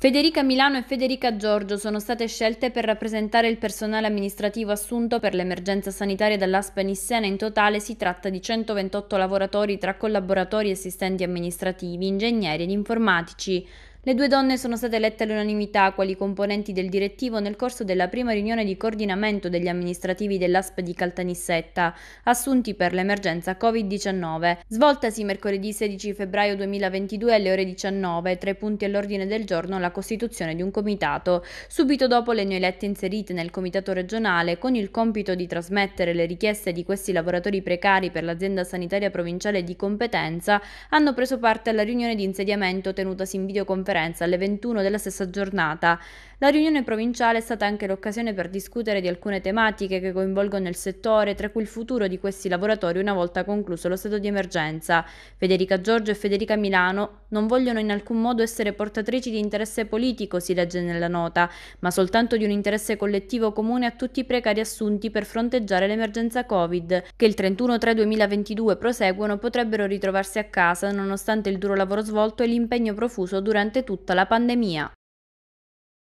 Federica Milano e Federica Giorgio sono state scelte per rappresentare il personale amministrativo assunto per l'emergenza sanitaria dall'Aspa Nissena. In totale si tratta di 128 lavoratori tra collaboratori, e assistenti amministrativi, ingegneri ed informatici. Le due donne sono state elette all'unanimità quali componenti del direttivo nel corso della prima riunione di coordinamento degli amministrativi dell'ASP di Caltanissetta, assunti per l'emergenza Covid-19, svoltasi mercoledì 16 febbraio 2022 alle ore 19, tra i punti all'ordine del giorno la costituzione di un comitato, subito dopo le neoelette inserite nel comitato regionale con il compito di trasmettere le richieste di questi lavoratori precari per l'azienda sanitaria provinciale di competenza, hanno preso parte alla riunione di insediamento tenutasi in videoconferenza videoconferenza alle 21 della stessa giornata. La riunione provinciale è stata anche l'occasione per discutere di alcune tematiche che coinvolgono il settore, tra cui il futuro di questi lavoratori una volta concluso lo stato di emergenza. Federica Giorgio e Federica Milano non vogliono in alcun modo essere portatrici di interesse politico, si legge nella nota, ma soltanto di un interesse collettivo comune a tutti i precari assunti per fronteggiare l'emergenza Covid, che il 31 3 2022 proseguono potrebbero ritrovarsi a casa nonostante il duro lavoro svolto e l'impegno profuso durante durante tutta la pandemia.